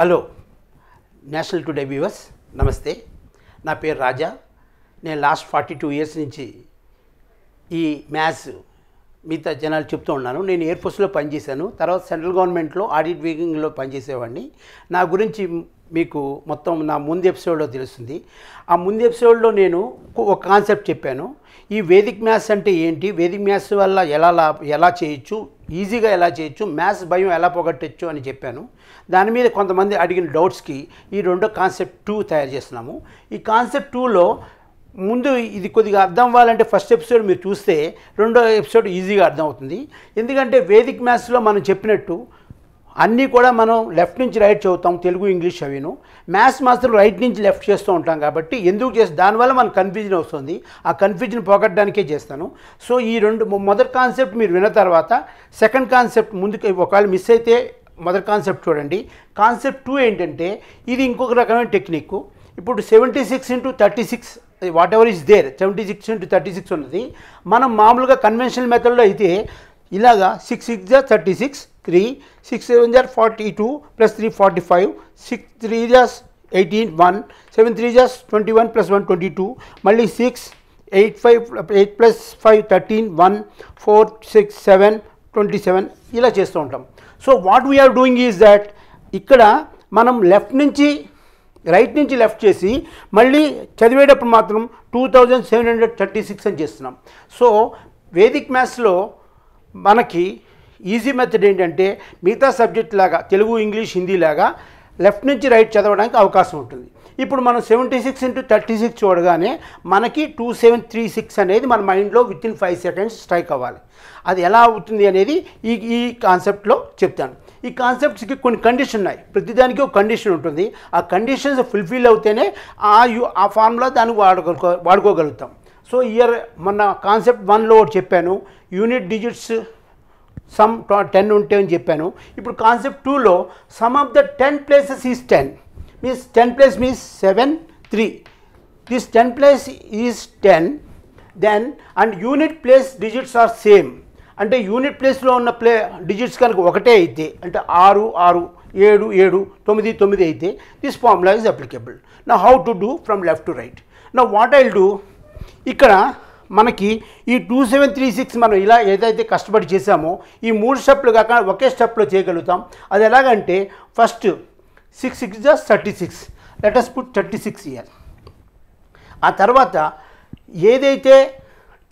Hello national today viewers నమస్తే నా పేరు రాజా నేను లాస్ట్ ఫార్టీ టూ ఇయర్స్ నుంచి ఈ మ్యాథ్స్ మిగతా జనాలు చెప్తూ ఉన్నాను నేను ఎయిర్ ఫోర్స్లో పనిచేశాను తర్వాత సెంట్రల్ గవర్నమెంట్లో ఆడిట్ వీకింగ్లో పనిచేసేవాడిని నా గురించి మీకు మొత్తం నా ముందు ఎపిసోడ్లో తెలుస్తుంది ఆ ముందు ఎపిసోడ్లో నేను ఒక కాన్సెప్ట్ చెప్పాను ఈ వేదిక్ మ్యాథ్స్ అంటే ఏంటి వేదిక్ మ్యాథ్స్ వల్ల ఎలా ఎలా చేయొచ్చు ఈజీగా ఎలా చేయొచ్చు మ్యాథ్స్ భయం ఎలా పొగట్టచ్చు అని చెప్పాను దాని మీద కొంతమంది అడిగిన డౌట్స్కి ఈ రెండో కాన్సెప్ట్ టూ తయారు చేస్తున్నాము ఈ కాన్సెప్ట్ టూలో ముందు ఇది కొద్దిగా అర్థం అవ్వాలంటే ఫస్ట్ ఎపిసోడ్ మీరు చూస్తే రెండో ఎపిసోడ్ ఈజీగా అర్థమవుతుంది ఎందుకంటే వేదిక్ మ్యాథ్స్లో మనం చెప్పినట్టు అన్నీ కూడా మనం లెఫ్ట్ నుంచి రైట్ చదువుతాం తెలుగు ఇంగ్లీష్ అవిను మ్యాథ్స్ మాత్రం రైట్ నుంచి లెఫ్ట్ చేస్తూ ఉంటాం కాబట్టి ఎందుకు చేస్తే దానివల్ల మనకు కన్ఫ్యూజన్ వస్తుంది ఆ కన్ఫ్యూజన్ పోగొట్టడానికే చేస్తాను సో ఈ రెండు మొదటి కాన్సెప్ట్ మీరు విన్న తర్వాత సెకండ్ కాన్సెప్ట్ ముందుకు ఒకవేళ మిస్ అయితే మొదటి కాన్సెప్ట్ చూడండి కాన్సెప్ట్ టూ ఏంటంటే ఇది ఇంకొక రకమైన టెక్నిక్ ఇప్పుడు seventy six into thirty six whatever is there seventy six into thirty six ఉన్నది మనం మామూలుగా కన్వెన్షనల్ మెథడ్లో అయితే ఇలాగా సిక్స్ సిక్స్ జార్ thirty six three six seven జార్ forty two plus three forty five six three జార్స్ ఎయిటీన్ వన్ సెవెన్ త్రీ జార్స్ twenty one plus one twenty two మళ్ళీ six eight five eight plus five thirteen one four six seven twenty seven ఇలా చేస్తూ ఉంటాం so what we are doing is that ఇక్కడ మనం left నుంచి right నుంచి left చేసి మళ్ళీ చదివేటప్పుడు మాత్రం two thousand seven hundred thirty six అని చేస్తున్నాం సో వేదిక్ మ్యాథ్స్లో మనకి ఈజీ మెథడ్ ఏంటంటే మిగతా సబ్జెక్ట్ లాగా తెలుగు ఇంగ్లీష్ హిందీ లాగా లెఫ్ట్ నుంచి రైట్ చదవడానికి అవకాశం ఉంటుంది ఇప్పుడు మనం seventy six into thirty six చూడగానే మనకి టూ సెవెన్ త్రీ సిక్స్ అనేది మన మైండ్లో within five seconds strike అవ్వాలి అది ఎలా అవుతుంది అనేది ఈ ఈ కాన్సెప్ట్లో చెప్తాను ఈ కాన్సెప్ట్స్కి కొన్ని కండిషన్ ఉన్నాయి ప్రతిదానికి ఒక కండిషన్ ఉంటుంది ఆ కండిషన్స్ ఫుల్ఫిల్ అవుతేనే ఆ యూ ఆ ఫార్ములా దాన్ని వాడుకో వాడుకోగలుగుతాం సో ఇయర్ మొన్న కాన్సెప్ట్ వన్లో ఒకటి చెప్పాను యూనిట్ డిజిట్స్ సమ్ టెన్ ఉంటే అని చెప్పాను ఇప్పుడు కాన్సెప్ట్ టూలో sum of the ten places is ten means ten place means seven three this ten place is ten then and unit place digits are same అంటే unit ప్లేస్లో ఉన్న play digits కనుక ఒకటే అయితే అంటే ఆరు ఆరు ఏడు ఏడు తొమ్మిది తొమ్మిది అయితే దిస్ ఫార్ములా ఈజ్ అప్లికబుల్ నా how to do from left to right నా వాట్ ఐల్ డూ ఇక్కడ మనకి ఈ టూ సెవెన్ త్రీ సిక్స్ మనం ఇలా ఏదైతే కష్టపడి చేసామో ఈ మూడు స్టెప్లు కాక ఒకే స్టెప్లో చేయగలుగుతాం అది ఎలాగంటే ఫస్ట్ సిక్స్ సిక్స్ జా thirty six let's put thirty six here ఆ తర్వాత ఏదైతే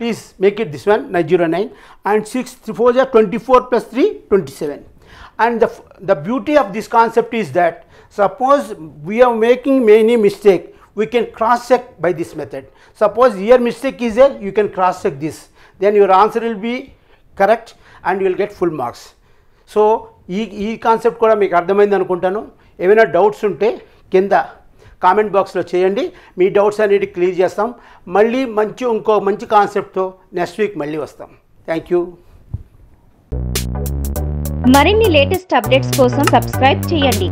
Please make it this one 909 and 6 3 4 is 24 plus 3 27 and the, the beauty of this concept is that suppose we are making many mistake we can cross check by this method. Suppose here mistake is there you can cross check this then your answer will be correct and you will get full marks. So ఈ ఈ concept కూడా మీకు అర్థమైంది అనుకుంటాను ఏమైనా doubts ఉంటే కింద comment బాక్స్లో చేయండి మీ డౌట్స్ అనేది క్లియర్ చేస్తాం మళ్ళీ మంచి ఇంకో మంచి కాన్సెప్ట్తో నెక్స్ట్ వీక్ మళ్ళీ వస్తాం థ్యాంక్ యూ మరిన్ని లేటెస్ట్ అప్డేట్స్ కోసం సబ్స్క్రైబ్ చేయండి